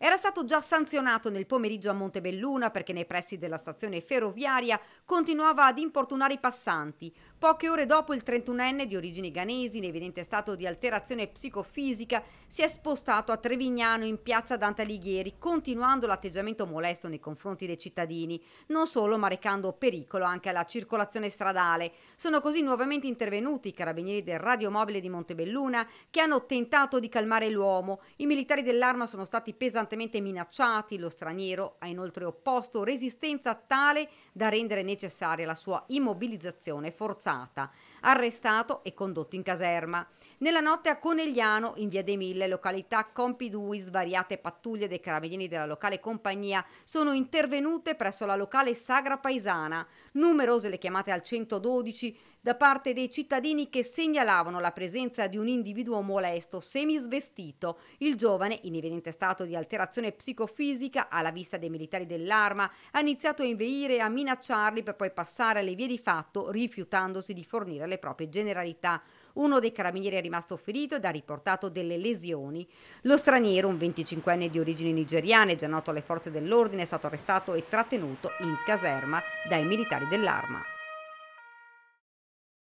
Era stato già sanzionato nel pomeriggio a Montebelluna perché nei pressi della stazione ferroviaria continuava ad importunare i passanti. Poche ore dopo il 31enne di origini ghanesi, in evidente stato di alterazione psicofisica, si è spostato a Trevignano in piazza Dante Alighieri, continuando l'atteggiamento molesto nei confronti dei cittadini, non solo ma recando pericolo anche alla circolazione stradale. Sono così nuovamente intervenuti i carabinieri del radiomobile di Montebelluna che hanno tentato di calmare l'uomo. I militari dell'arma sono stati pesantemente costantemente minacciati, lo straniero ha inoltre opposto resistenza tale da rendere necessaria la sua immobilizzazione forzata, arrestato e condotto in caserma. Nella notte a Conegliano, in via dei Mille, località Compidui, svariate pattuglie dei carabinieri della locale compagnia sono intervenute presso la locale Sagra Paesana, numerose le chiamate al 112 da parte dei cittadini che segnalavano la presenza di un individuo molesto semisvestito, il giovane in evidente stato di alterazione un'alterazione psicofisica alla vista dei militari dell'arma, ha iniziato a inveire e a minacciarli per poi passare alle vie di fatto rifiutandosi di fornire le proprie generalità. Uno dei carabinieri è rimasto ferito ed ha riportato delle lesioni. Lo straniero, un 25enne di origine nigeriana e già noto alle forze dell'ordine, è stato arrestato e trattenuto in caserma dai militari dell'arma.